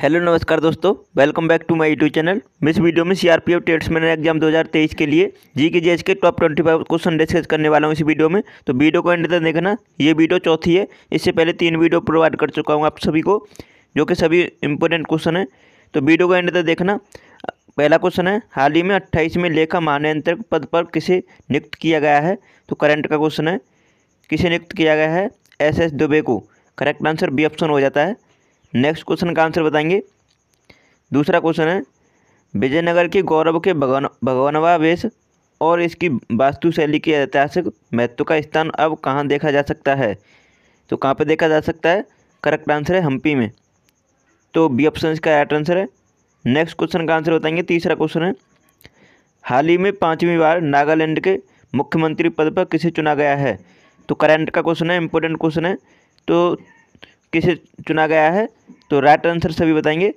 hello नमस्कार दोस्तों welcome back to my YouTube channel इस वीडियो में सीआरपीएफ ट्रेड्समैन एग्जाम 2023 के लिए जी के जे के टॉप 25 क्वेश्चन डिस्कस करने वाला हूँ इस वीडियो में तो वीडियो को एंड तक देखना ये वीडियो चौथी है इससे पहले तीन वीडियो प्रोवाइड कर चुका हूँ आप सभी को जो कि सभी इंपॉर्टेंट क्वेश्चन है तो वीडियो को एंड तक देखना पहला क्वेश्चन है हाल ही में अट्ठाईस में लेखा मान्यंत्र पद पर किसे नियुक्त किया गया है तो करंट का क्वेश्चन है किसे नियुक्त किया गया है एस एस दुबे को करेक्ट आंसर बी ऑप्शन हो जाता है नेक्स्ट क्वेश्चन का आंसर बताएंगे दूसरा क्वेश्चन है विजयनगर के गौरव के भगवान भगवानवावेश और इसकी वास्तुशैली के ऐतिहासिक महत्व का स्थान अब कहाँ देखा जा सकता है तो कहाँ पर देखा जा सकता है करेक्ट आंसर है हम्पी में तो बी ऑप्शन इसका राइट आंसर है नेक्स्ट क्वेश्चन का आंसर बताएंगे तीसरा क्वेश्चन है हाल ही में पाँचवीं बार नागालैंड के मुख्यमंत्री पद पर किसे चुना गया है तो करंट का क्वेश्चन है इम्पोर्टेंट क्वेश्चन है तो किसे चुना गया है तो राइट आंसर सभी बताएंगे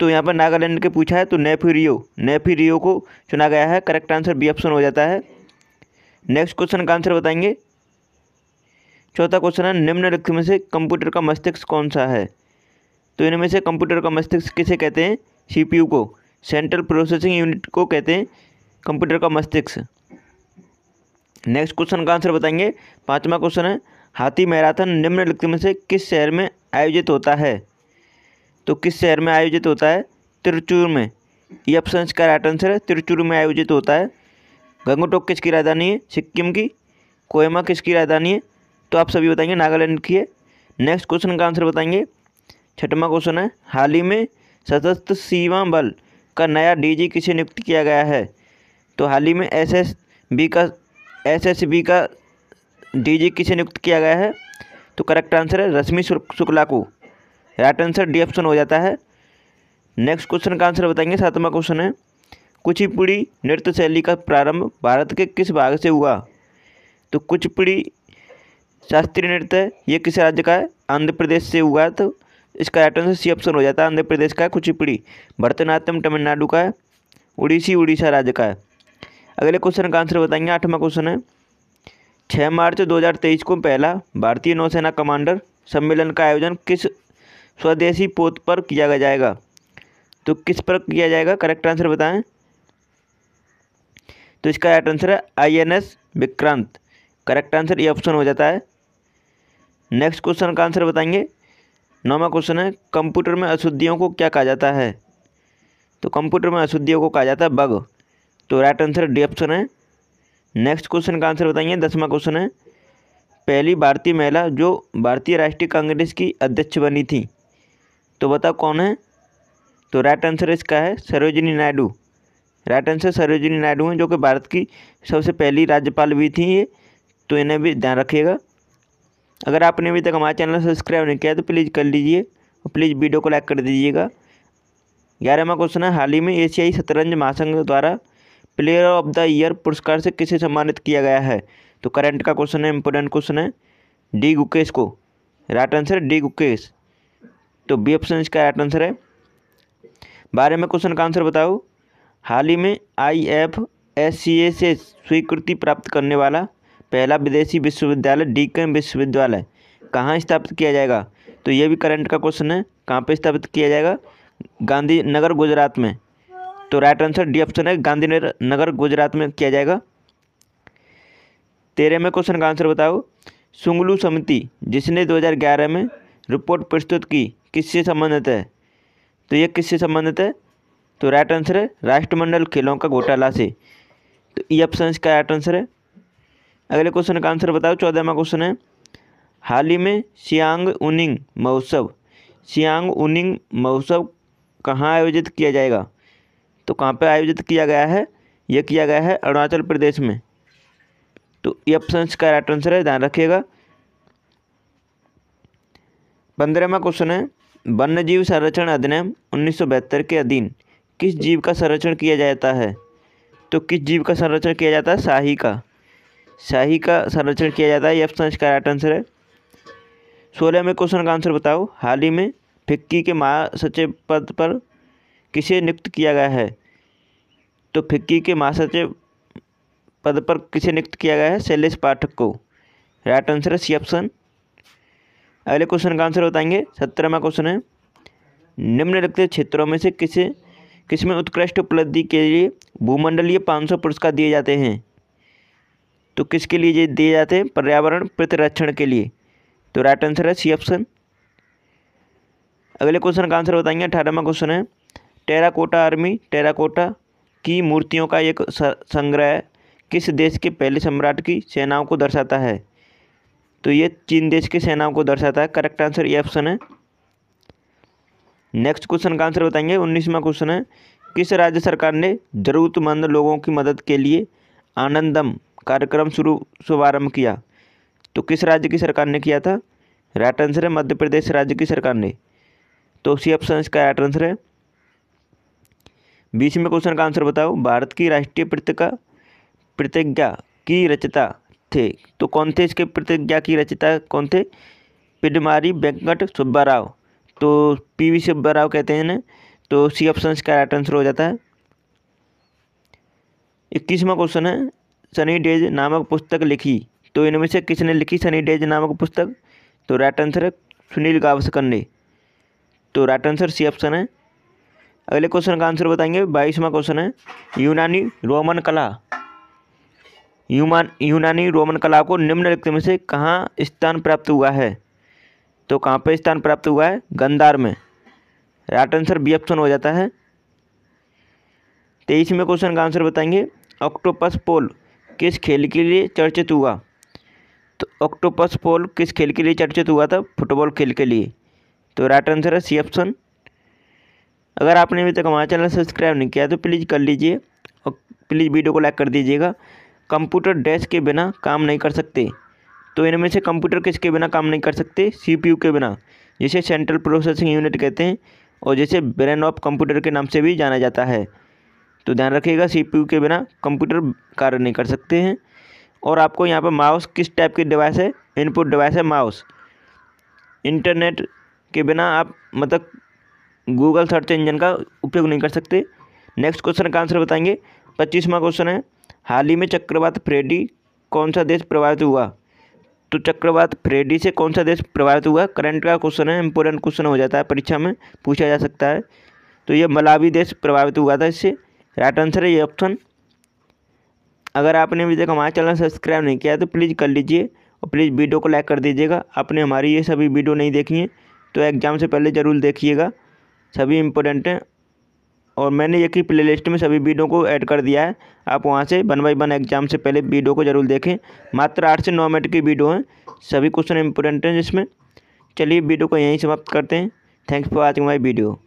तो यहाँ पर नागालैंड के पूछा है तो नेफिरियो रियो को चुना गया है करेक्ट आंसर बी ऑप्शन हो जाता है नेक्स्ट क्वेश्चन का आंसर बताएंगे चौथा क्वेश्चन है निम्नलिखित में से कंप्यूटर का मस्तिष्क कौन सा है तो इनमें से कंप्यूटर का मस्तिष्क किसे कहते हैं सीपीयू को सेंट्रल प्रोसेसिंग यूनिट को कहते हैं कंप्यूटर का मस्तिष्क नेक्स्ट क्वेश्चन का आंसर बताएंगे पाँचवा क्वेश्चन है हाथी मैराथन निम्नलिखित में से किस शहर में आयोजित होता है तो किस शहर में आयोजित होता है तिरुचूर में ये ऑप्शन का राइट आंसर है तिरचूर में आयोजित होता है गंगोटोक किसकी राजधानी है सिक्किम की कोयमा किसकी राजधानी है तो आप सभी बताएंगे नागालैंड की है नेक्स्ट क्वेश्चन का आंसर बताएंगे छठवा क्वेश्चन है हाल ही में सशस्त्र सीमा बल का नया डीजी किसे नियुक्त किया गया है तो हाल ही में एसएसबी का एसएसबी का डीजी किसे नियुक्त किया गया है तो करेक्ट आंसर है रश्मि शुक्ला को राइट आंसर डी ऑप्शन हो जाता है नेक्स्ट क्वेश्चन का आंसर बताएंगे सातवां क्वेश्चन है कुचिपुड़ी नृत्य शैली का प्रारंभ भारत के किस भाग से हुआ तो कुचिपुड़ी शास्त्रीय नृत्य ये किस राज्य का है आंध्र प्रदेश से हुआ है तो इसका राइट आंसर सी ऑप्शन हो जाता है आंध्र प्रदेश का है कुचिपुड़ी भरतनाट्यम तमिलनाडु का है उड़ीसी उड़ीसा राज्य का है अगले क्वेश्चन का आंसर बताएंगे आठवां क्वेश्चन है छः मार्च 2023 को पहला भारतीय नौसेना कमांडर सम्मेलन का आयोजन किस स्वदेशी पोत पर किया जाएगा तो किस पर किया जाएगा करेक्ट आंसर बताएं तो इसका राइट आंसर है I N S Vikrant correct answer ये ऑप्शन हो जाता है नेक्स्ट क्वेश्चन का आंसर बताएंगे नौवा क्वेश्चन है कंप्यूटर में अशुद्धियों को क्या कहा जाता है तो कंप्यूटर में अशुद्धियों को कहा जाता है बग तो राइट आंसर डी ऑप्शन है नेक्स्ट क्वेश्चन का आंसर बताइए दसवां क्वेश्चन है पहली भारतीय महिला जो भारतीय राष्ट्रीय कांग्रेस की अध्यक्ष बनी थी तो बताओ कौन है तो राइट आंसर इसका है सरोजनी नायडू राइट आंसर सरोजनी नायडू हैं जो कि भारत की सबसे पहली राज्यपाल भी थी ये तो इन्हें भी ध्यान रखिएगा अगर आपने अभी तक हमारे चैनल सब्सक्राइब नहीं किया तो प्लीज़ कर लीजिए और प्लीज़ वीडियो को लाइक कर दीजिएगा ग्यारहवा क्वेश्चन है हाल ही में एशियाई शतरंज महासंघ द्वारा प्लेयर ऑफ द ईयर पुरस्कार से किसे सम्मानित किया गया है तो करंट का क्वेश्चन है इंपोर्टेंट क्वेश्चन है डी गुकेश को राइट आंसर डी गुकेश तो बी ऑप्शन इसका राइट आंसर है बारे में क्वेश्चन का आंसर बताओ हाल ही में आई एफ एस सी ए से स्वीकृति प्राप्त करने वाला पहला विदेशी विश्वविद्यालय डी डीकन विश्वविद्यालय कहाँ स्थापित किया जाएगा तो ये भी करंट का क्वेश्चन है कहाँ पर स्थापित किया जाएगा गांधी नगर गुजरात में तो राइट आंसर डी ऑप्शन है गांधीनगर नगर गुजरात में किया जाएगा तेरह में क्वेश्चन का आंसर बताओ सुंगलू समिति जिसने 2011 में रिपोर्ट प्रस्तुत की किससे संबंधित है तो ये किससे संबंधित है तो राइट आंसर है राष्ट्रमंडल खेलों का घोटाला से तो ई ऑप्शन का राइट आंसर है अगले क्वेश्चन का आंसर बताओ चौदहवा क्वेश्चन है हाल ही में सियांग उनिंग महोत्सव सियांग उनिंग महोत्सव कहाँ आयोजित किया जाएगा तो कहाँ पे आयोजित किया गया है यह किया गया है अरुणाचल प्रदेश में तो ये ऑप्शन का राइट आंसर है ध्यान रखिएगा पंद्रहवा क्वेश्चन है वन्य जीव संरक्षण अधिनियम उन्नीस के अधीन किस जीव का संरक्षण किया जाता है तो किस जीव का संरक्षण किया जाता है शाही का शाही का संरक्षण किया जाता है ये ऑप्शन का राइट आंसर है सोलह में क्वेश्चन का आंसर बताओ हाल ही में फिक्की के महासचिव पद पर किसे नियुक्त किया गया है तो फिक्की के महासचिव पद पर किसे नियुक्त किया गया है शैलेश पाठक को राइट आंसर है सी ऑप्शन अगले क्वेश्चन का आंसर बताएंगे सत्रहवा क्वेश्चन है निम्नलिखित क्षेत्रों में से किसे किसमें उत्कृष्ट उपलब्धि के लिए भूमंडलीय पाँच सौ पुरस्कार दिए जाते हैं तो किसके लिए दिए जाते हैं पर्यावरण प्रतिरक्षण के लिए तो राइट आंसर है सी ऑप्शन अगले क्वेश्चन का आंसर बताएंगे अठारहवा क्वेश्चन है टेराकोटा आर्मी टेराकोटा की मूर्तियों का एक संग्रह किस देश के पहले सम्राट की सेनाओं को दर्शाता है तो ये चीन देश की सेनाओं को दर्शाता है करेक्ट आंसर ये ऑप्शन है नेक्स्ट क्वेश्चन का आंसर बताएंगे उन्नीसवा क्वेश्चन है किस राज्य सरकार ने ज़रूरतमंद लोगों की मदद के लिए आनंदम कार्यक्रम शुरू शुभारम्भ किया तो किस राज्य की सरकार ने किया था राइट आंसर है मध्य प्रदेश राज्य की सरकार ने तो उसी ऑप्शन इसका राइट आंसर है बीसवें में क्वेश्चन का आंसर बताओ भारत की राष्ट्रीय प्रतिका प्रतिज्ञा की रचता थे तो कौन थे इसके प्रतिज्ञा की रचता कौन थे पिडमारी वेंकट सुब्बाराव तो पी वी सुब्बा राव कहते हैं ना तो सी ऑप्शन का राइट आंसर हो जाता है इक्कीसवा क्वेश्चन है सनी डेज नामक पुस्तक लिखी तो इनमें से किसने लिखी सनी डेज नामक पुस्तक तो राइट आंसर है सुनील गावस्कर ने तो राइट आंसर सी ऑप्शन है अगले क्वेश्चन का आंसर बताएंगे बाईसवा क्वेश्चन है यूनानी रोमन कला यूमान यूनानी रोमन कला को निम्नलिखित में से कहाँ स्थान प्राप्त हुआ है तो कहाँ पर स्थान प्राप्त हुआ है गंदार में राइट आंसर बी ऑप्शन हो जाता है तेईसवें क्वेश्चन का आंसर बताएंगे ऑक्टोपस पोल किस खेल के लिए चर्चित हुआ तो ऑक्टोपस पोल किस खेल के लिए चर्चित हुआ था फुटबॉल खेल के लिए तो राइट आंसर है सी ऑप्शन अगर आपने अभी तक हमारा चैनल सब्सक्राइब नहीं किया तो प्लीज़ कर लीजिए और प्लीज़ वीडियो को लाइक कर दीजिएगा कंप्यूटर डेस्क के बिना काम नहीं कर सकते तो इनमें से कंप्यूटर किसके बिना काम नहीं कर सकते सीपीयू के बिना जिसे सेंट्रल प्रोसेसिंग यूनिट कहते हैं और जिसे ब्रेन ऑफ कंप्यूटर के नाम से भी जाना जाता है तो ध्यान रखिएगा सीपीयू के बिना कंप्यूटर कार्य नहीं कर सकते हैं और आपको यहाँ पर माउस किस टाइप की डिवाइस है इनपुट डिवाइस है माउस इंटरनेट के बिना आप मतलब गूगल सर्च इंजन का उपयोग नहीं कर सकते नेक्स्ट क्वेश्चन का आंसर बताएंगे पच्चीसवा क्वेश्चन है हाल ही में चक्रवात फ्रेडी कौन सा देश प्रभावित हुआ तो चक्रवात फ्रेडी से कौन सा देश प्रभावित हुआ करंट का क्वेश्चन है इंपॉर्टेंट क्वेश्चन हो जाता है परीक्षा में पूछा जा सकता है तो ये मलावी देश प्रभावित हुआ था इससे राइट आंसर है ये ऑप्शन अगर आपने अभी तक हमारा चैनल सब्सक्राइब नहीं किया तो प्लीज़ कर लीजिए और प्लीज़ वीडियो को लाइक कर दीजिएगा आपने हमारी ये सभी वीडियो नहीं देखी है तो एग्ज़ाम से पहले ज़रूर देखिएगा सभी इम्पोर्टेंट हैं और मैंने एक ही प्ले लिस्ट में सभी वीडियो को ऐड कर दिया है आप वहाँ से वन बाई वन एग्जाम से पहले वीडियो को जरूर देखें मात्र आठ से नौ मिनट की वीडियो हैं सभी क्वेश्चन इंपोर्टेंट हैं जिसमें चलिए वीडियो को यहीं समाप्त करते हैं thanks for watching my video